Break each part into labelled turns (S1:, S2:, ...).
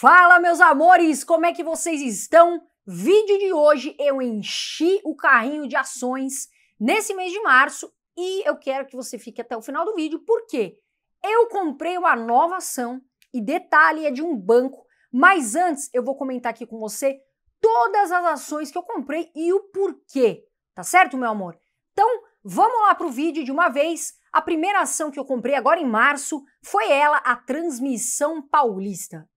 S1: Fala, meus amores, como é que vocês estão? Vídeo de hoje eu enchi o carrinho de ações nesse mês de março e eu quero que você fique até o final do vídeo porque eu comprei uma nova ação e detalhe é de um banco, mas antes eu vou comentar aqui com você todas as ações que eu comprei e o porquê, tá certo, meu amor? Então, vamos lá para o vídeo de uma vez. A primeira ação que eu comprei agora em março foi ela, a Transmissão Paulista.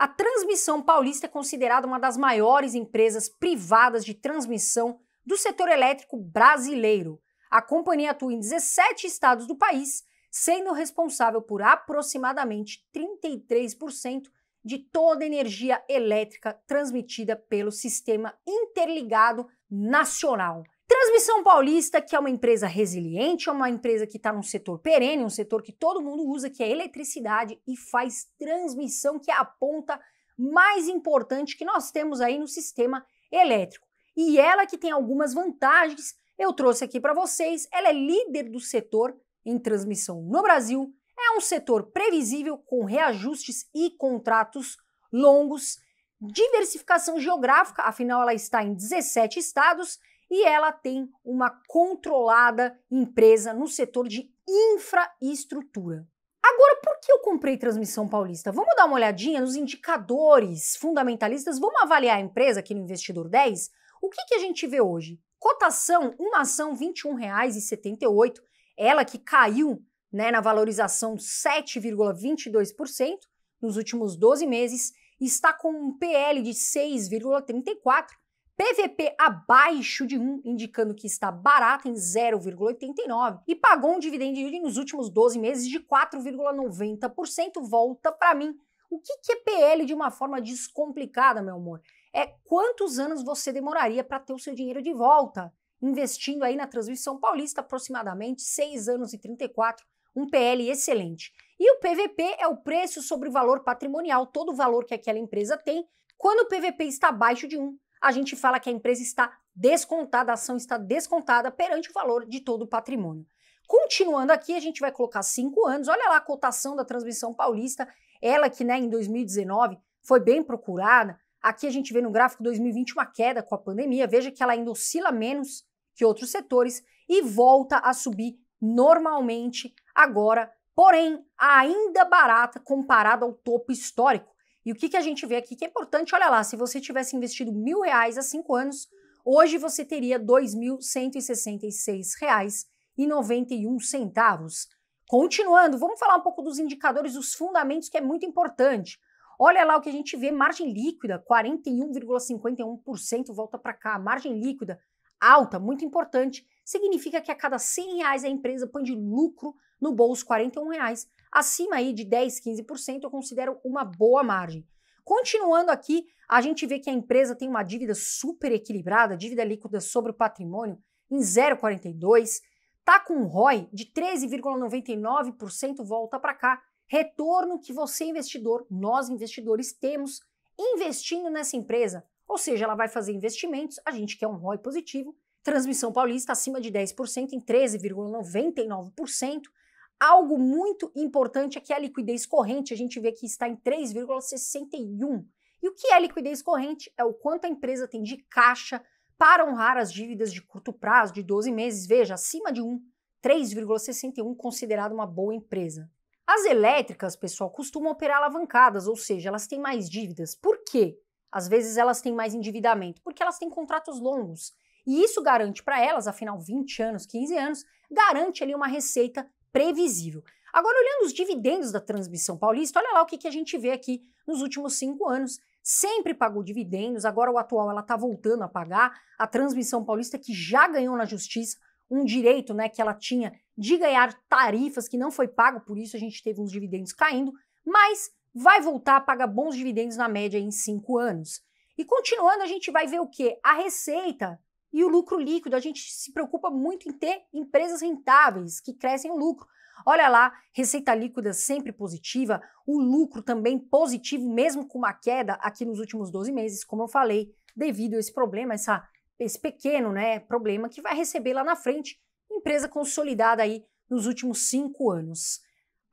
S1: A Transmissão Paulista é considerada uma das maiores empresas privadas de transmissão do setor elétrico brasileiro. A companhia atua em 17 estados do país, sendo responsável por aproximadamente 33% de toda a energia elétrica transmitida pelo Sistema Interligado Nacional. Transmissão Paulista, que é uma empresa resiliente, é uma empresa que está num setor perene, um setor que todo mundo usa, que é eletricidade e faz transmissão, que é a ponta mais importante que nós temos aí no sistema elétrico. E ela que tem algumas vantagens, eu trouxe aqui para vocês. Ela é líder do setor em transmissão no Brasil, é um setor previsível com reajustes e contratos longos, diversificação geográfica, afinal ela está em 17 estados e ela tem uma controlada empresa no setor de infraestrutura. Agora, por que eu comprei Transmissão Paulista? Vamos dar uma olhadinha nos indicadores fundamentalistas, vamos avaliar a empresa aqui no Investidor 10? O que, que a gente vê hoje? Cotação, uma ação R$ 21,78, ela que caiu né, na valorização 7,22% nos últimos 12 meses, está com um PL de 6,34 PVP abaixo de 1, indicando que está barata em 0,89 e pagou um dividendo yield nos últimos 12 meses de 4,90%, volta para mim. O que, que é PL de uma forma descomplicada, meu amor? É quantos anos você demoraria para ter o seu dinheiro de volta? Investindo aí na transmissão paulista, aproximadamente 6 anos e 34, um PL excelente. E o PVP é o preço sobre o valor patrimonial, todo o valor que aquela empresa tem, quando o PVP está abaixo de 1 a gente fala que a empresa está descontada, a ação está descontada perante o valor de todo o patrimônio. Continuando aqui, a gente vai colocar cinco anos. Olha lá a cotação da transmissão paulista, ela que né, em 2019 foi bem procurada. Aqui a gente vê no gráfico 2020 uma queda com a pandemia. Veja que ela ainda oscila menos que outros setores e volta a subir normalmente agora, porém ainda barata comparado ao topo histórico. E o que, que a gente vê aqui que é importante, olha lá, se você tivesse investido mil reais há cinco anos, hoje você teria R$ 2.166,91. Continuando, vamos falar um pouco dos indicadores, dos fundamentos, que é muito importante. Olha lá o que a gente vê, margem líquida, 41,51%, volta para cá, margem líquida alta, muito importante, significa que a cada R$ reais a empresa põe de lucro no bolso R$ 41,00. Acima aí de 10, 15% eu considero uma boa margem. Continuando aqui, a gente vê que a empresa tem uma dívida super equilibrada, dívida líquida sobre o patrimônio em 0,42, tá com um ROI de 13,99%, volta para cá. Retorno que você investidor, nós investidores temos investindo nessa empresa. Ou seja, ela vai fazer investimentos, a gente quer um ROI positivo. Transmissão Paulista acima de 10% em 13,99%. Algo muito importante é que a liquidez corrente, a gente vê que está em 3,61. E o que é liquidez corrente? É o quanto a empresa tem de caixa para honrar as dívidas de curto prazo, de 12 meses, veja, acima de 1, 3,61 considerado uma boa empresa. As elétricas, pessoal, costumam operar alavancadas, ou seja, elas têm mais dívidas. Por quê? Às vezes elas têm mais endividamento, porque elas têm contratos longos. E isso garante para elas, afinal, 20 anos, 15 anos, garante ali uma receita previsível. Agora, olhando os dividendos da transmissão paulista, olha lá o que, que a gente vê aqui nos últimos cinco anos. Sempre pagou dividendos, agora o atual ela está voltando a pagar. A transmissão paulista, que já ganhou na justiça um direito né, que ela tinha de ganhar tarifas, que não foi pago, por isso a gente teve uns dividendos caindo, mas vai voltar a pagar bons dividendos na média em cinco anos. E continuando, a gente vai ver o que? A receita e o lucro líquido, a gente se preocupa muito em ter empresas rentáveis, que crescem o lucro. Olha lá, receita líquida sempre positiva, o lucro também positivo, mesmo com uma queda aqui nos últimos 12 meses, como eu falei, devido a esse problema, essa, esse pequeno né, problema que vai receber lá na frente, empresa consolidada aí nos últimos cinco anos.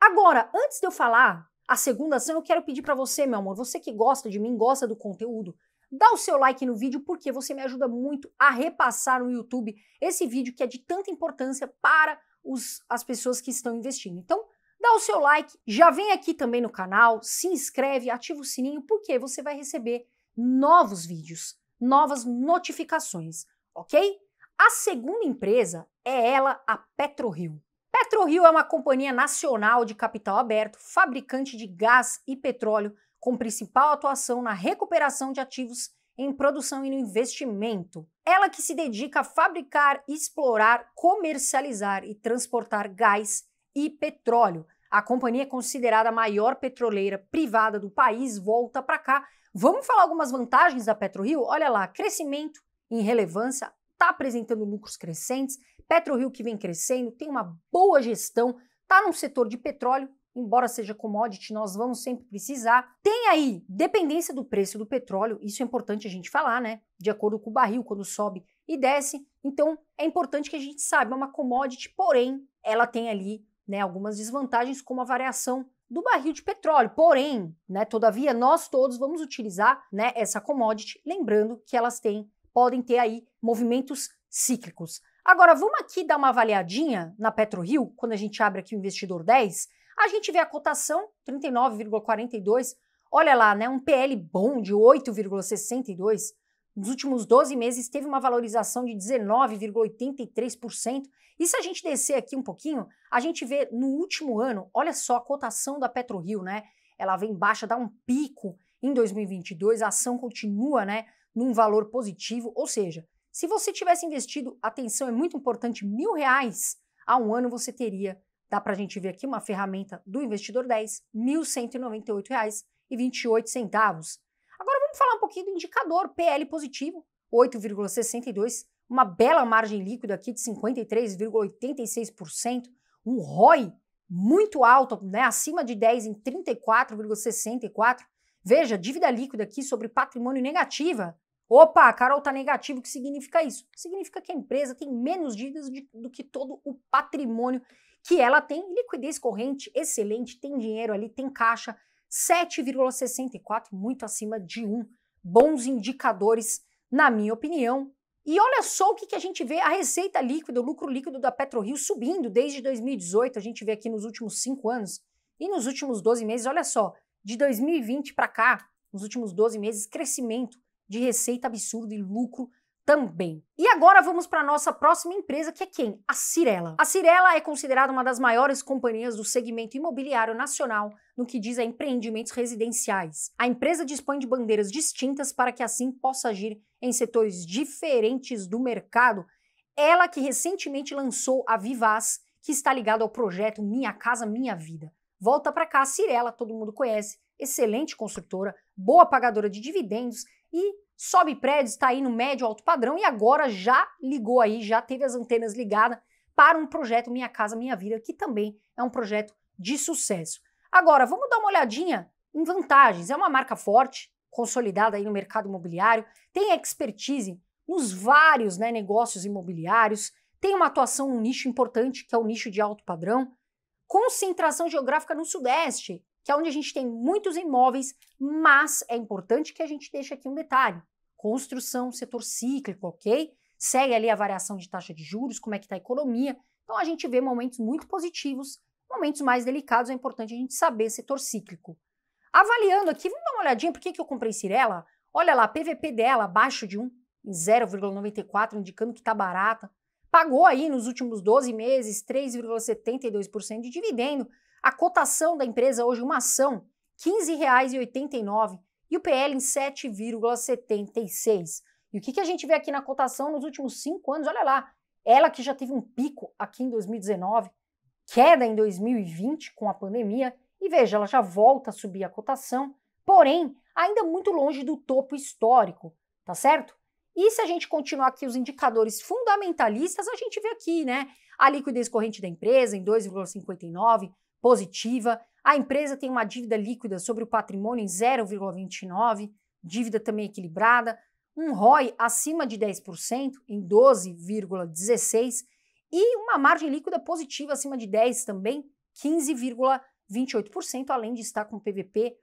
S1: Agora, antes de eu falar a segunda ação, eu quero pedir para você, meu amor, você que gosta de mim, gosta do conteúdo, dá o seu like no vídeo porque você me ajuda muito a repassar no YouTube esse vídeo que é de tanta importância para os, as pessoas que estão investindo. Então, dá o seu like, já vem aqui também no canal, se inscreve, ativa o sininho porque você vai receber novos vídeos, novas notificações, ok? A segunda empresa é ela, a PetroRio. PetroRio é uma companhia nacional de capital aberto, fabricante de gás e petróleo com principal atuação na recuperação de ativos em produção e no investimento. Ela que se dedica a fabricar, explorar, comercializar e transportar gás e petróleo. A companhia é considerada a maior petroleira privada do país volta para cá. Vamos falar algumas vantagens da PetroRio? Olha lá, crescimento em relevância, está apresentando lucros crescentes, PetroRio que vem crescendo, tem uma boa gestão, está num setor de petróleo embora seja commodity, nós vamos sempre precisar. Tem aí dependência do preço do petróleo, isso é importante a gente falar, né? De acordo com o barril, quando sobe e desce. Então, é importante que a gente saiba, é uma commodity, porém, ela tem ali né, algumas desvantagens, como a variação do barril de petróleo. Porém, né, todavia, nós todos vamos utilizar né, essa commodity, lembrando que elas têm, podem ter aí movimentos cíclicos. Agora, vamos aqui dar uma avaliadinha na PetroRio, quando a gente abre aqui o investidor 10, a gente vê a cotação, 39,42. Olha lá, né? Um PL bom de 8,62. Nos últimos 12 meses teve uma valorização de 19,83%. E se a gente descer aqui um pouquinho, a gente vê no último ano, olha só a cotação da PetroRio, né? Ela vem baixa, dá um pico em 2022, a ação continua, né, num valor positivo. Ou seja, se você tivesse investido, atenção, é muito importante, mil reais a um ano, você teria Dá para a gente ver aqui uma ferramenta do investidor 10, R$ 1.198,28. Agora vamos falar um pouquinho do indicador PL positivo, 8,62, uma bela margem líquida aqui de 53,86%, um ROI muito alto, né, acima de 10 em 34,64. Veja, dívida líquida aqui sobre patrimônio negativa. Opa, Carol tá negativo, o que significa isso? Significa que a empresa tem menos dívidas de, do que todo o patrimônio que ela tem liquidez corrente excelente, tem dinheiro ali, tem caixa, 7,64, muito acima de 1. Bons indicadores, na minha opinião. E olha só o que, que a gente vê: a receita líquida, o lucro líquido da PetroRio subindo desde 2018. A gente vê aqui nos últimos cinco anos e nos últimos 12 meses, olha só, de 2020 para cá, nos últimos 12 meses, crescimento de receita absurdo e lucro também. E agora vamos para nossa próxima empresa, que é quem? A Cirela. A Cirela é considerada uma das maiores companhias do segmento imobiliário nacional no que diz a empreendimentos residenciais. A empresa dispõe de bandeiras distintas para que assim possa agir em setores diferentes do mercado. Ela que recentemente lançou a Vivaz, que está ligada ao projeto Minha Casa Minha Vida. Volta para cá, a Cirela, todo mundo conhece, excelente construtora, boa pagadora de dividendos e sobe prédios, está aí no médio alto padrão e agora já ligou aí, já teve as antenas ligadas para um projeto Minha Casa Minha Vida, que também é um projeto de sucesso. Agora, vamos dar uma olhadinha em vantagens. É uma marca forte, consolidada aí no mercado imobiliário, tem expertise nos vários né, negócios imobiliários, tem uma atuação um nicho importante, que é o nicho de alto padrão, concentração geográfica no Sudeste, que é onde a gente tem muitos imóveis, mas é importante que a gente deixe aqui um detalhe. Construção, setor cíclico, ok? Segue ali a variação de taxa de juros, como é que está a economia. Então a gente vê momentos muito positivos, momentos mais delicados, é importante a gente saber setor cíclico. Avaliando aqui, vamos dar uma olhadinha, por que, que eu comprei Cirela? Olha lá, PVP dela abaixo de 1, 0,94, indicando que está barata. Pagou aí nos últimos 12 meses 3,72% de dividendo, a cotação da empresa hoje, uma ação, R$ 15,89 e o PL em 7,76. E o que, que a gente vê aqui na cotação nos últimos cinco anos? Olha lá, ela que já teve um pico aqui em 2019, queda em 2020 com a pandemia, e veja, ela já volta a subir a cotação, porém, ainda muito longe do topo histórico, tá certo? E se a gente continuar aqui os indicadores fundamentalistas, a gente vê aqui, né? A liquidez corrente da empresa em 2,59, positiva. A empresa tem uma dívida líquida sobre o patrimônio em 0,29, dívida também equilibrada, um ROI acima de 10%, em 12,16%, e uma margem líquida positiva acima de 10% também, 15,28%, além de estar com PVP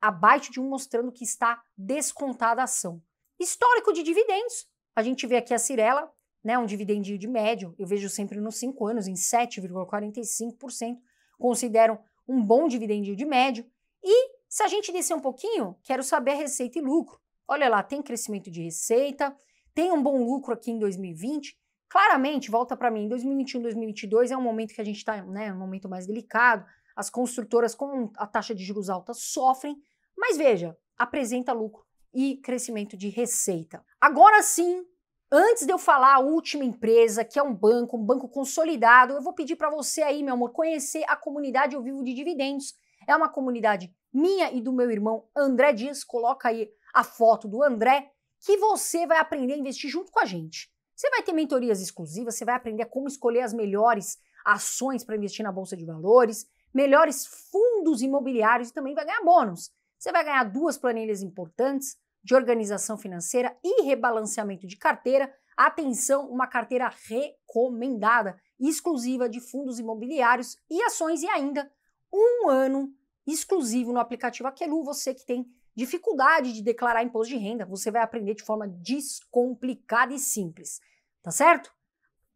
S1: abaixo de 1, mostrando que está descontada a ação. Histórico de dividendos, a gente vê aqui a Cirela, né, um dividendinho de médio, eu vejo sempre nos 5 anos, em 7,45%, consideram um bom dividendo de médio. E se a gente descer um pouquinho, quero saber a receita e lucro. Olha lá, tem crescimento de receita, tem um bom lucro aqui em 2020. Claramente, volta para mim, 2021, 2022 é um momento que a gente está, né, um momento mais delicado. As construtoras com a taxa de juros alta sofrem, mas veja, apresenta lucro e crescimento de receita. Agora sim, Antes de eu falar a última empresa, que é um banco, um banco consolidado, eu vou pedir para você aí, meu amor, conhecer a comunidade Eu vivo de dividendos. É uma comunidade minha e do meu irmão André Dias. Coloca aí a foto do André, que você vai aprender a investir junto com a gente. Você vai ter mentorias exclusivas, você vai aprender como escolher as melhores ações para investir na bolsa de valores, melhores fundos imobiliários e também vai ganhar bônus. Você vai ganhar duas planilhas importantes, de organização financeira e rebalanceamento de carteira, atenção, uma carteira recomendada, exclusiva de fundos imobiliários e ações e ainda um ano exclusivo no aplicativo Aquelu, você que tem dificuldade de declarar imposto de renda, você vai aprender de forma descomplicada e simples, tá certo?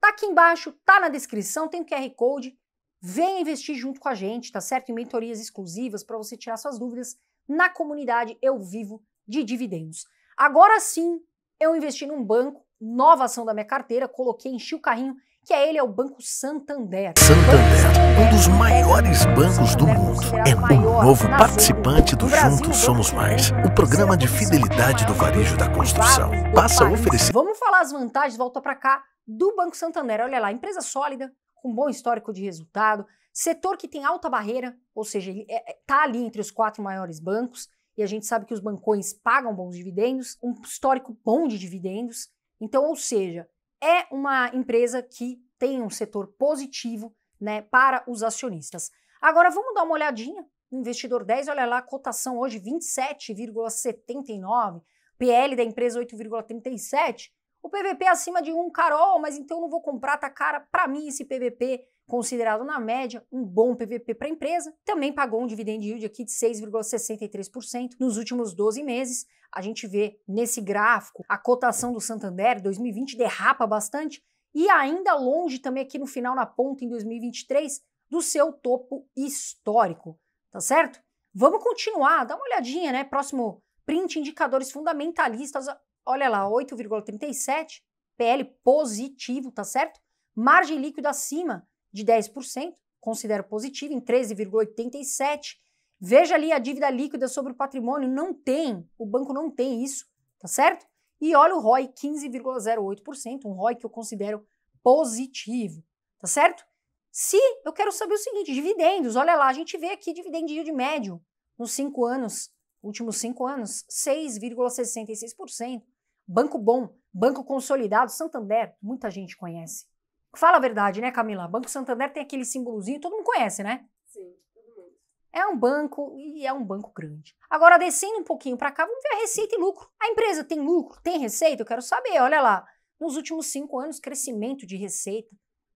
S1: Tá aqui embaixo, tá na descrição, tem o QR Code. Venha investir junto com a gente, tá certo? Em mentorias exclusivas para você tirar suas dúvidas na comunidade Eu Vivo de dividendos. Agora sim, eu investi num banco, nova ação da minha carteira, coloquei, enchi o carrinho, que é ele, é o Banco Santander. Santander, um dos maiores bancos do mundo. É, é um novo participante do Juntos Somos Mais, o programa de fidelidade do varejo da construção. Passa a oferecer... Vamos falar as vantagens, volta para cá, do Banco Santander. Olha lá, empresa sólida, com bom histórico de resultado, setor que tem alta barreira, ou seja, está é, é, ali entre os quatro maiores bancos, e a gente sabe que os bancões pagam bons dividendos, um histórico bom de dividendos. Então, ou seja, é uma empresa que tem um setor positivo né, para os acionistas. Agora vamos dar uma olhadinha. investidor 10, olha lá, a cotação hoje 27,79, PL da empresa 8,37. O PVP é acima de 1, Carol, mas então não vou comprar, tá cara para mim esse PVP considerado na média um bom PVP para a empresa, também pagou um dividend yield aqui de 6,63% nos últimos 12 meses. A gente vê nesse gráfico a cotação do Santander 2020 derrapa bastante e ainda longe também aqui no final na ponta em 2023 do seu topo histórico, tá certo? Vamos continuar, dá uma olhadinha, né? Próximo print indicadores fundamentalistas, olha lá, 8,37, PL positivo, tá certo? Margem líquida acima de 10%, considero positivo, em 13,87%. Veja ali a dívida líquida sobre o patrimônio, não tem, o banco não tem isso, tá certo? E olha o ROI, 15,08%, um ROI que eu considero positivo, tá certo? Se eu quero saber o seguinte, dividendos, olha lá, a gente vê aqui dividendinho de médio nos cinco anos, últimos cinco anos, 6,66%. Banco bom, banco consolidado, Santander, muita gente conhece. Fala a verdade, né, Camila? Banco Santander tem aquele símbolozinho, todo mundo conhece, né? Sim, todo mundo. É um banco e é um banco grande. Agora, descendo um pouquinho para cá, vamos ver a receita e lucro. A empresa tem lucro? Tem receita? Eu quero saber, olha lá. Nos últimos cinco anos, crescimento de receita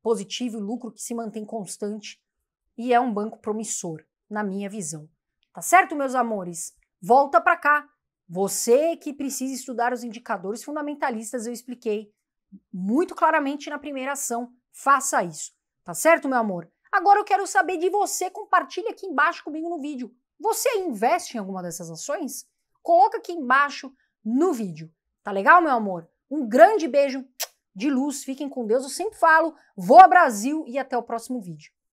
S1: positivo e lucro que se mantém constante e é um banco promissor, na minha visão. Tá certo, meus amores? Volta para cá. Você que precisa estudar os indicadores fundamentalistas, eu expliquei muito claramente na primeira ação. Faça isso, tá certo, meu amor? Agora eu quero saber de você, compartilha aqui embaixo comigo no vídeo. Você investe em alguma dessas ações? Coloca aqui embaixo no vídeo. Tá legal, meu amor? Um grande beijo de luz, fiquem com Deus. Eu sempre falo, vou a Brasil e até o próximo vídeo.